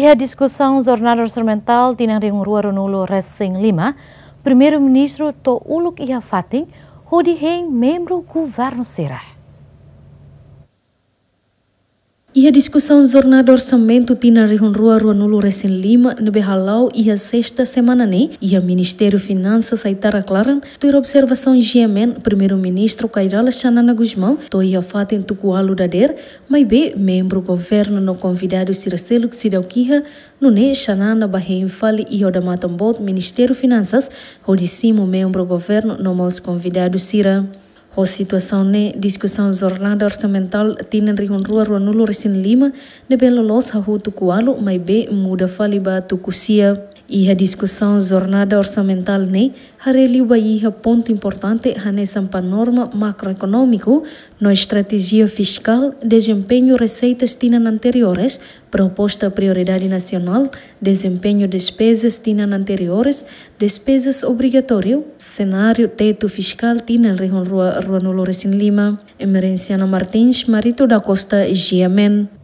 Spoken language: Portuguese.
Pihak diskusang Zornada Orçamental tinang ring ruar nulu resing lima, Primeiro-Ministro to uluk ia fating, hodi heng membro governo sirah. Ia discussão do orçamento tina rihunrua rua nulo recém lima no behalau ia sexta semana ne. ia Ministério Finanças saitara claran tuir observação GMN primeiro-ministro Kairala Xanana Guzmão to ia fatem tukualu da der mai be membro governo no convidado Siracelo Xidaukiha no ne Xanana Bahrein fale ia o da Matambot Ministério Finanças rodissimo membro governo no maus convidado Sira Ho ne discussão jornada orçamental tinen rihun rua rua nulu risin lima, nebelo los hahu alu, mai be muda faliba sia. Iha discussão jornada orçamental ne, hareliwa iha ponto importante hanesampa norma macroeconômico no estratégia fiscal, desempenho receitas tinan anteriores, proposta prioridade nacional, desempenho despesas tinan anteriores, despesas obrigatório, cenário teto fiscal tinan rihon rua, rua Nolores em Lima, emerenciana Martins, Marito da Costa, Giamen.